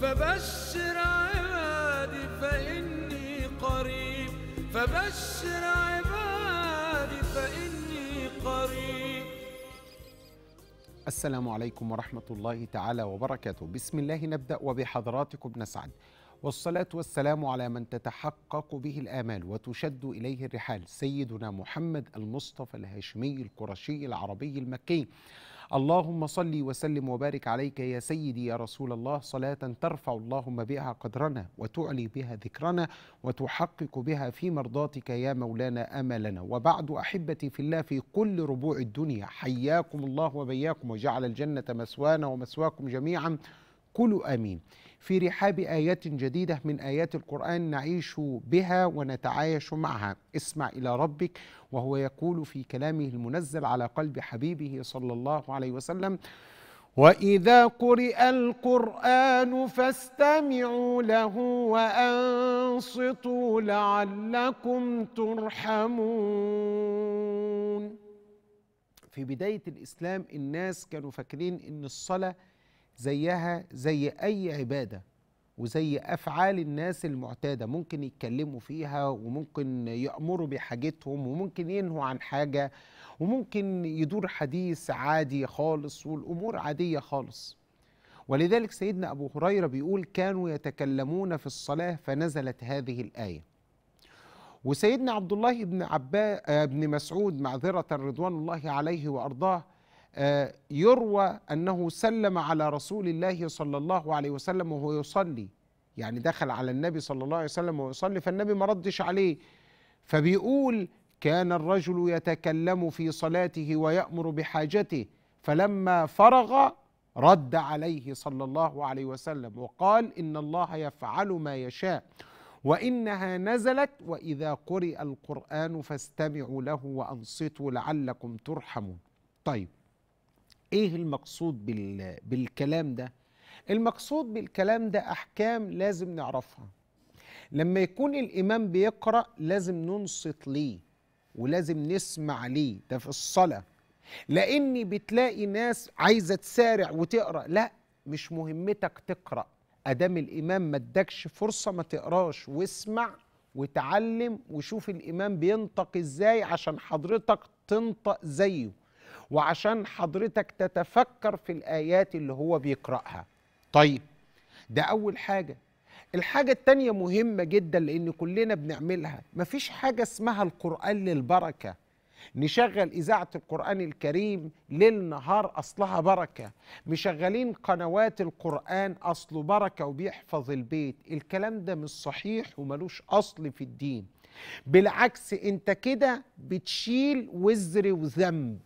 فبشر عبادي فإني قريب فبشر عبادي فإني قريب السلام عليكم ورحمة الله تعالى وبركاته بسم الله نبدأ وبحضراتكم نسعد والصلاة والسلام على من تتحقق به الآمال وتشد إليه الرحال سيدنا محمد المصطفى الهاشمي القرشي العربي المكي اللهم صل وسلم وبارك عليك يا سيدي يا رسول الله صلاة ترفع اللهم بها قدرنا وتعلي بها ذكرنا وتحقق بها في مرضاتك يا مولانا أملنا وبعد أحبتي في الله في كل ربوع الدنيا حياكم الله وبياكم وجعل الجنة مسوانا ومسواكم جميعا كلوا آمين في رحاب ايات جديدة من آيات القرآن نعيش بها ونتعايش معها اسمع إلى ربك وهو يقول في كلامه المنزل على قلب حبيبه صلى الله عليه وسلم وإذا قرئ القرآن فاستمعوا له وأنصتوا لعلكم ترحمون في بداية الإسلام الناس كانوا فاكرين إن الصلاة زيها زي أي عبادة وزي أفعال الناس المعتادة ممكن يتكلموا فيها وممكن يأمروا بحاجتهم وممكن ينهوا عن حاجة وممكن يدور حديث عادي خالص والأمور عادية خالص ولذلك سيدنا أبو هريرة بيقول كانوا يتكلمون في الصلاة فنزلت هذه الآية وسيدنا عبد الله بن, عبا... آه، بن مسعود معذرة رضوان الله عليه وأرضاه آه، يروى أنه سلم على رسول الله صلى الله عليه وسلم وهو يصلي يعني دخل على النبي صلى الله عليه وسلم وهو يصلي فالنبي ما ردش عليه فبيقول كان الرجل يتكلم في صلاته ويأمر بحاجته فلما فرغ رد عليه صلى الله عليه وسلم وقال إن الله يفعل ما يشاء وإنها نزلت وإذا قرئ القرآن فاستمعوا له وأنصتوا لعلكم ترحمون طيب ايه المقصود بالكلام ده المقصود بالكلام ده احكام لازم نعرفها لما يكون الامام بيقرا لازم ننصت ليه ولازم نسمع ليه ده في الصلاه لاني بتلاقي ناس عايزه تسارع وتقرا لا مش مهمتك تقرا ادام الامام ما ادكش فرصه ما تقراش واسمع وتعلم وشوف الامام بينطق ازاي عشان حضرتك تنطق زيه وعشان حضرتك تتفكر في الآيات اللي هو بيقرأها طيب ده أول حاجة الحاجة التانية مهمة جدا لأن كلنا بنعملها مفيش حاجة اسمها القرآن للبركة نشغل إذاعة القرآن الكريم ليل نهار أصلها بركة مشغلين قنوات القرآن أصله بركة وبيحفظ البيت الكلام ده مش صحيح وملوش أصل في الدين بالعكس أنت كده بتشيل وزر وذنب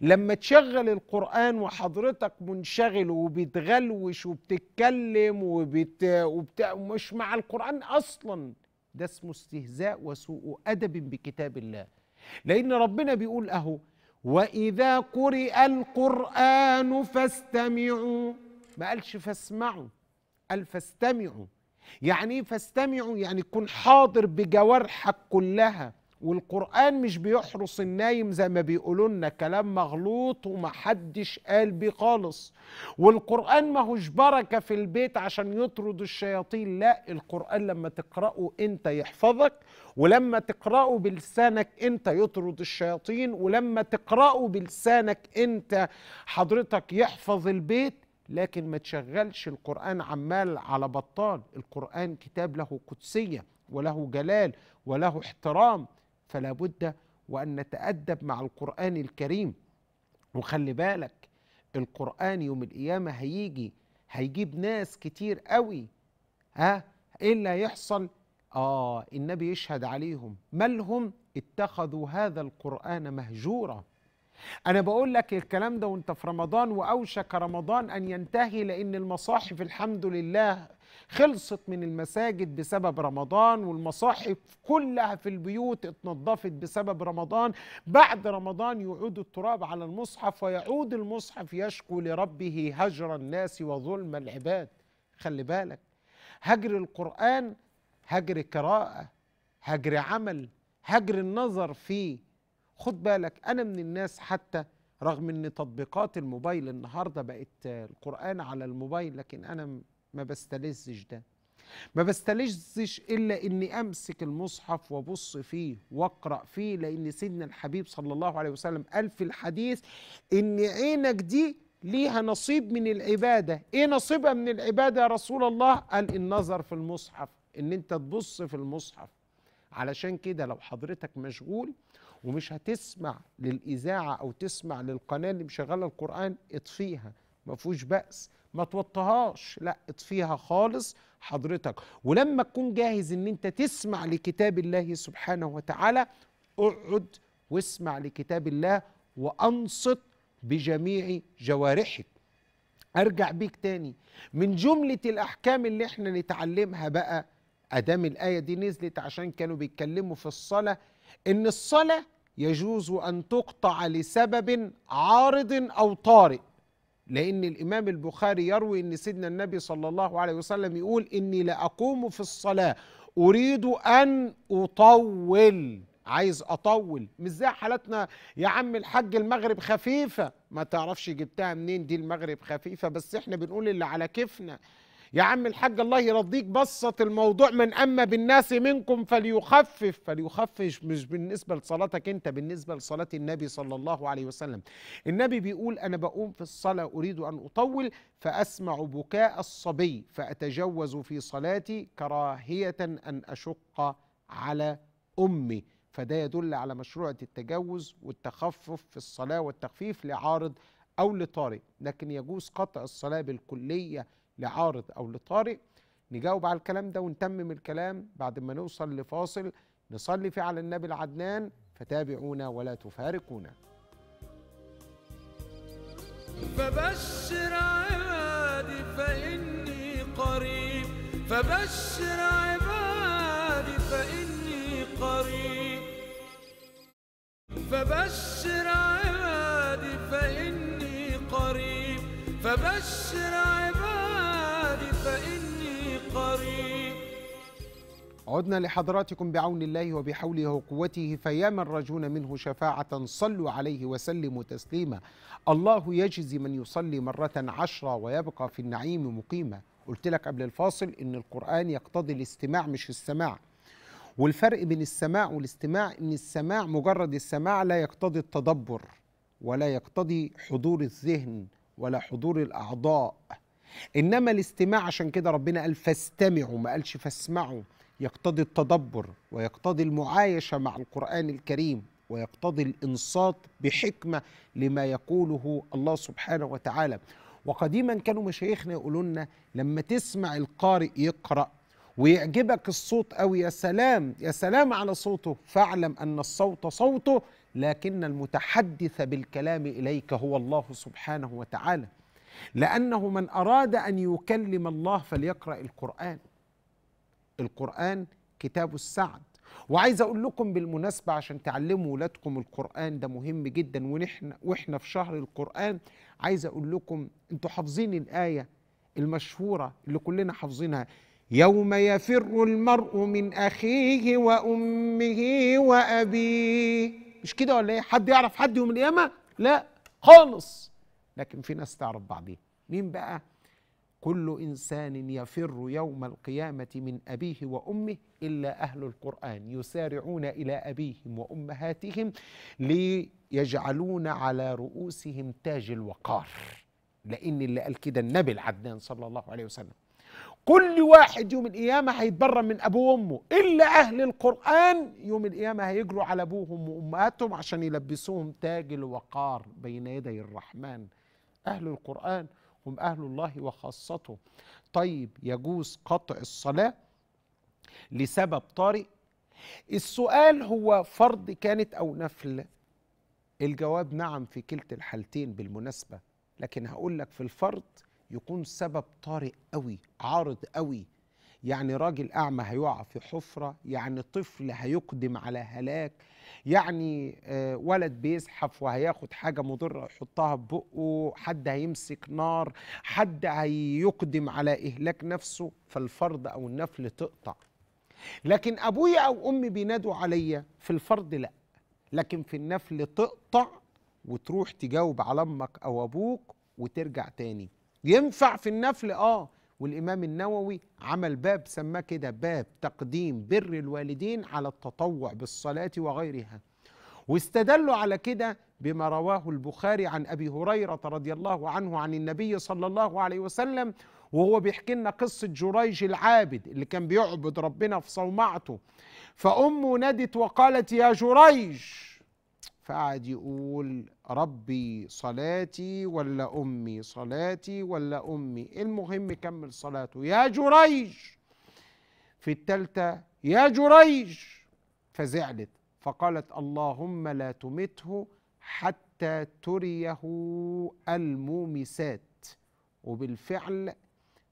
لما تشغل القرآن وحضرتك منشغل وبتغلوش وبتتكلم وبت... وبت... ومش مع القرآن أصلا ده اسمه استهزاء وسوء أدب بكتاب الله لأن ربنا بيقول أهو وإذا قرئ القرآن فاستمعوا ما قالش فاسمعوا قال فاستمعوا يعني ايه فاستمعوا يعني كن حاضر بجوارحك كلها والقرآن مش بيحرس النايم زي ما بيقولوا لنا كلام مغلوط ومحدش قال بيه خالص والقرآن ماهوش بركة في البيت عشان يطرد الشياطين لا القرآن لما تقرأه أنت يحفظك ولما تقرأه بلسانك أنت يطرد الشياطين ولما تقرأه بلسانك أنت حضرتك يحفظ البيت لكن ما تشغلش القرآن عمال على بطال القرآن كتاب له قدسية وله جلال وله احترام فلا بد وأن نتأدب مع القرآن الكريم وخلي بالك القرآن يوم القيامة هيجي هيجيب ناس كتير قوي ها إيه اللي هيحصل آه النبي يشهد عليهم مالهم اتخذوا هذا القرآن مهجورا أنا بقول لك الكلام ده وأنت في رمضان وأوشك رمضان أن ينتهي لأن المصاحف الحمد لله خلصت من المساجد بسبب رمضان والمصاحف كلها في البيوت اتنظفت بسبب رمضان بعد رمضان يعود التراب على المصحف ويعود المصحف يشكو لربه هجر الناس وظلم العباد خلي بالك هجر القرآن هجر قراءة هجر عمل هجر النظر فيه خد بالك انا من الناس حتى رغم ان تطبيقات الموبايل النهارده بقت القران على الموبايل لكن انا ما بستلذش ده ما بستلذش الا اني امسك المصحف وابص فيه واقرا فيه لان سيدنا الحبيب صلى الله عليه وسلم قال في الحديث ان عينك دي ليها نصيب من العباده ايه نصيبها من العباده يا رسول الله قال النظر في المصحف ان انت تبص في المصحف علشان كده لو حضرتك مشغول ومش هتسمع للإذاعة أو تسمع للقناة اللي مشغلة القرآن اطفيها ما فيهوش بأس ما توطهاش لا اطفيها خالص حضرتك ولما تكون جاهز ان انت تسمع لكتاب الله سبحانه وتعالى اقعد واسمع لكتاب الله وانصت بجميع جوارحك ارجع بيك تاني من جملة الاحكام اللي احنا نتعلمها بقى ادام الايه دي نزلت عشان كانوا بيتكلموا في الصلاه ان الصلاه يجوز ان تقطع لسبب عارض او طارئ لان الامام البخاري يروي ان سيدنا النبي صلى الله عليه وسلم يقول اني لاقوم في الصلاه اريد ان اطول عايز اطول مش زي حالتنا يا عم الحاج المغرب خفيفه ما تعرفش جبتها منين دي المغرب خفيفه بس احنا بنقول اللي على كيفنا يا عم الحاج الله يرضيك بسط الموضوع من أما بالناس منكم فليخفف فليخفف مش بالنسبة لصلاتك أنت بالنسبة لصلاة النبي صلى الله عليه وسلم النبي بيقول أنا بقوم في الصلاة أريد أن أطول فأسمع بكاء الصبي فأتجوز في صلاتي كراهية أن أشق على أمي فده يدل على مشروعة التجوز والتخفف في الصلاة والتخفيف لعارض أو لطارئ لكن يجوز قطع الصلاة بالكلية لعارض أو لطارئ نجاوب على الكلام ده ونتمم الكلام بعد ما نوصل لفاصل نصلي فيه على النبي العدنان فتابعونا ولا تفارقونا فبشر عبادي فإني قريب فبشر عبادي فإني قريب فبشر عبادي فإني قريب فبشر عبادي عدنا لحضراتكم بعون الله وبحوله وقوته فيا من رجون منه شفاعة صلوا عليه وسلموا تسليما الله يجزي من يصلي مرة عشرة ويبقى في النعيم مقيما قلت لك قبل الفاصل إن القرآن يقتضي الاستماع مش السماع والفرق بين السماع والاستماع إن السماع مجرد السماع لا يقتضي التدبر ولا يقتضي حضور الذهن ولا حضور الأعضاء انما الاستماع عشان كده ربنا قال فاستمعوا ما قالش فاسمعوا يقتضي التدبر ويقتضي المعايشه مع القران الكريم ويقتضي الانصات بحكمه لما يقوله الله سبحانه وتعالى وقديما كانوا مشايخنا يقولوا لنا لما تسمع القارئ يقرا ويعجبك الصوت قوي يا سلام يا سلام على صوته فاعلم ان الصوت صوته لكن المتحدث بالكلام اليك هو الله سبحانه وتعالى لانه من اراد ان يكلم الله فليقرا القران القران كتاب السعد وعايز اقول لكم بالمناسبه عشان تعلموا ولادكم القران ده مهم جدا ونحن واحنا في شهر القران عايز اقول لكم انتوا حافظين الايه المشهوره اللي كلنا حافظينها يوم يفر المرء من اخيه وامه وابيه مش كده ولا ايه حد يعرف حد يوم القيامه لا خالص لكن في ناس تعرف بعضيها مين بقى كل انسان يفر يوم القيامه من ابيه وامه الا اهل القران يسارعون الى ابيهم وامهاتهم ليجعلون على رؤوسهم تاج الوقار لان اللي قال كده النبي العدنان صلى الله عليه وسلم كل واحد يوم القيامة هيتبرى من أبوه وأمه إلا أهل القرآن يوم القيامة هيجروا على أبوهم وأمهاتهم عشان يلبسوهم تاج الوقار بين يدي الرحمن أهل القرآن هم أهل الله وخاصته طيب يجوز قطع الصلاة لسبب طارئ السؤال هو فرض كانت أو نفل الجواب نعم في كلتا الحالتين بالمناسبة لكن هقول لك في الفرض يكون سبب طارئ قوي عارض قوي يعني راجل أعمى هيقع في حفرة يعني طفل هيقدم على هلاك يعني آه، ولد بيزحف وهياخد حاجة مضرة يحطها ببقه حد هيمسك نار حد هيقدم على إهلاك نفسه فالفرض أو النفل تقطع لكن أبويا أو أمي بينادوا عليا في الفرض لأ لكن في النفل تقطع وتروح تجاوب على أمك أو أبوك وترجع تاني ينفع في النفل آه والإمام النووي عمل باب سماه كده باب تقديم بر الوالدين على التطوع بالصلاة وغيرها واستدلوا على كده بما رواه البخاري عن أبي هريرة رضي الله عنه عن النبي صلى الله عليه وسلم وهو بيحكي لنا قصة جريج العابد اللي كان بيعبد ربنا في صومعته فأمه نادت وقالت يا جريج فقعد يقول ربي صلاتي ولا أمي صلاتي ولا أمي المهم كمل صلاته يا جريج في التالتة يا جريج فزعلت فقالت اللهم لا تمته حتى تريه المومسات وبالفعل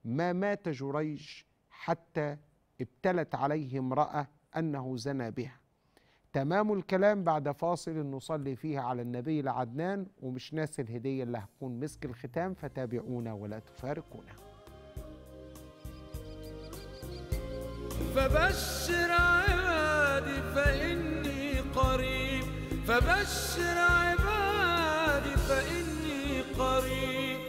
ما مات جريج حتى ابتلت عليه امرأة أنه زنى بها تمام الكلام بعد فاصل نصلي فيه على النبي لعدنان ومش ناسي الهدية اللي هتكون مسك الختام فتابعونا ولا تفارقونا فبشر عبادي فإني قريب فبشر عبادي فإني قريب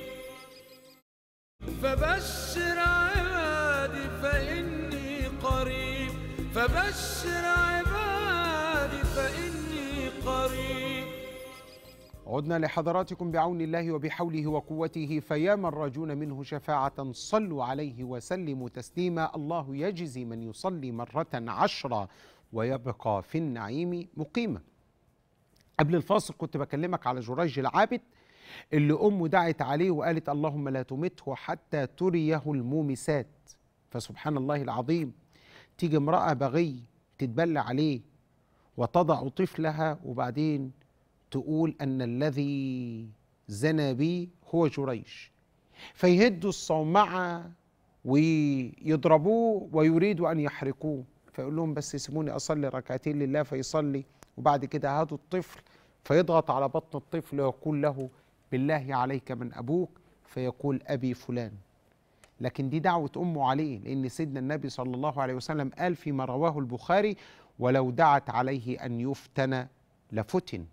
فبشر عبادي فإني قريب فبشر عبادي عدنا لحضراتكم بعون الله وبحوله وقوته فيا من راجون منه شفاعة صلوا عليه وسلموا تسليما الله يجزي من يصلي مرة عشرة ويبقى في النعيم مقيما قبل الفاصل كنت بكلمك على جريج العابد اللي أمه دعت عليه وقالت اللهم لا تمته حتى تريه المومسات فسبحان الله العظيم تيجي امرأة بغي تتبلى عليه وتضع طفلها وبعدين تقول أن الذي زنى بي هو جريش فيهدوا الصومعة ويضربوه ويريدوا أن يحرقوه فيقول لهم بس سيبوني أصلي ركعتين لله فيصلي وبعد كده هاتوا الطفل فيضغط على بطن الطفل ويقول له بالله عليك من أبوك فيقول أبي فلان لكن دي دعوة أمه عليه لأن سيدنا النبي صلى الله عليه وسلم قال فيما رواه البخاري ولو دعت عليه أن يفتن لفتن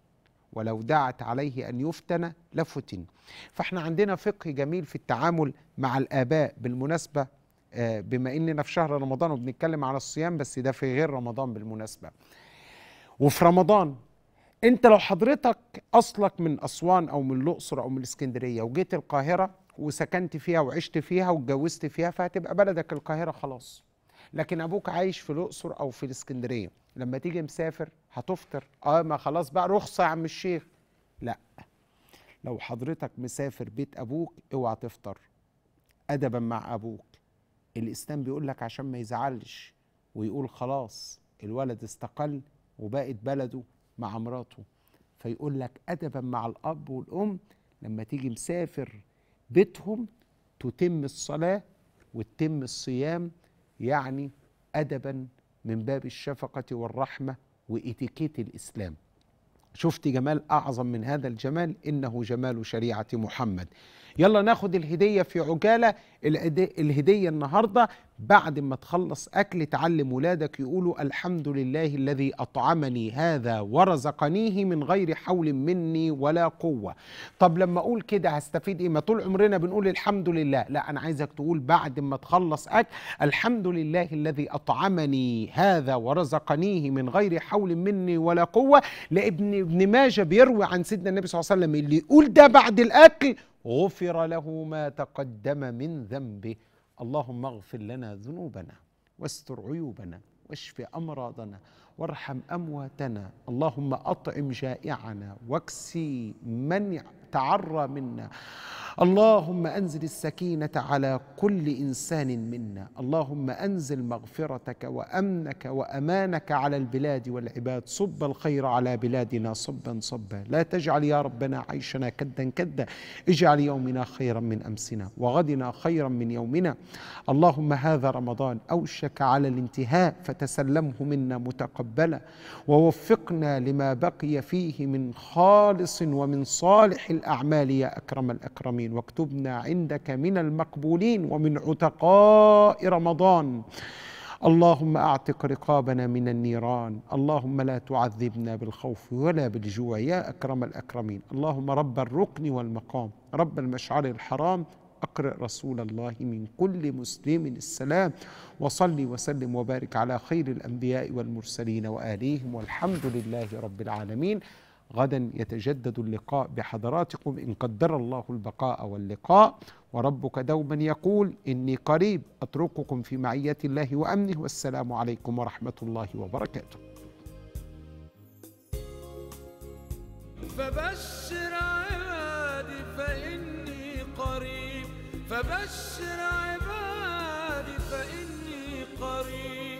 ولو دعت عليه أن يفتن لفتن فإحنا عندنا فقه جميل في التعامل مع الآباء بالمناسبة آه، بما إننا في شهر رمضان وبنتكلم على الصيام بس ده في غير رمضان بالمناسبة وفي رمضان انت لو حضرتك اصلك من اسوان او من الاقصر او من الاسكندريه وجيت القاهره وسكنت فيها وعشت فيها واتجوزت فيها فهتبقى بلدك القاهره خلاص لكن ابوك عايش في الاقصر او في الاسكندريه لما تيجي مسافر هتفطر اه ما خلاص بقى رخصه يا عم الشيخ لا لو حضرتك مسافر بيت ابوك اوعى تفطر ادبا مع ابوك الاسلام بيقول لك عشان ما يزعلش ويقول خلاص الولد استقل وبقت بلده مع مراته فيقول لك ادبا مع الاب والام لما تيجي مسافر بيتهم تتم الصلاه وتتم الصيام يعني ادبا من باب الشفقة والرحمة وإتيكيت الإسلام شفت جمال أعظم من هذا الجمال إنه جمال شريعة محمد يلا ناخد الهدية في عجالة الهدية النهاردة بعد ما تخلص أكل تعلم ولادك يقولوا الحمد لله الذي أطعمني هذا ورزقنيه من غير حول مني ولا قوة طب لما أقول كده هستفيد إيه ما طول عمرنا بنقول الحمد لله لا أنا عايزك تقول بعد ما تخلص أكل الحمد لله الذي أطعمني هذا ورزقنيه من غير حول مني ولا قوة لابن ابن ماجه بيروي عن سيدنا النبي صلى الله عليه وسلم اللي يقول ده بعد الأكل غفر له ما تقدم من ذنبه اللهم اغفر لنا ذنوبنا واستر عيوبنا واشف امراضنا وارحم امواتنا اللهم اطعم جائعنا واكسي من تعرى منا اللهم انزل السكينه على كل انسان منا اللهم انزل مغفرتك وامنك وامانك على البلاد والعباد صب الخير على بلادنا صبا صبا لا تجعل يا ربنا عيشنا كدا كدا اجعل يومنا خيرا من امسنا وغدنا خيرا من يومنا اللهم هذا رمضان اوشك على الانتهاء فتسلمه منا متقبلا ووفقنا لما بقي فيه من خالص ومن صالح الاعمال يا اكرم الاكرمين العالمين واكتبنا عندك من المقبولين ومن عتقاء رمضان اللهم اعتق رقابنا من النيران اللهم لا تعذبنا بالخوف ولا بالجوع يا اكرم الاكرمين اللهم رب الركن والمقام رب المشعر الحرام اقرئ رسول الله من كل مسلم السلام وصلي وسلم وبارك على خير الانبياء والمرسلين واليهم والحمد لله رب العالمين غدا يتجدد اللقاء بحضراتكم إن قدر الله البقاء واللقاء وربك دوما يقول إني قريب أترككم في معية الله وأمنه والسلام عليكم ورحمة الله وبركاته فبشر عبادي فإني قريب فبشر عبادي فإني قريب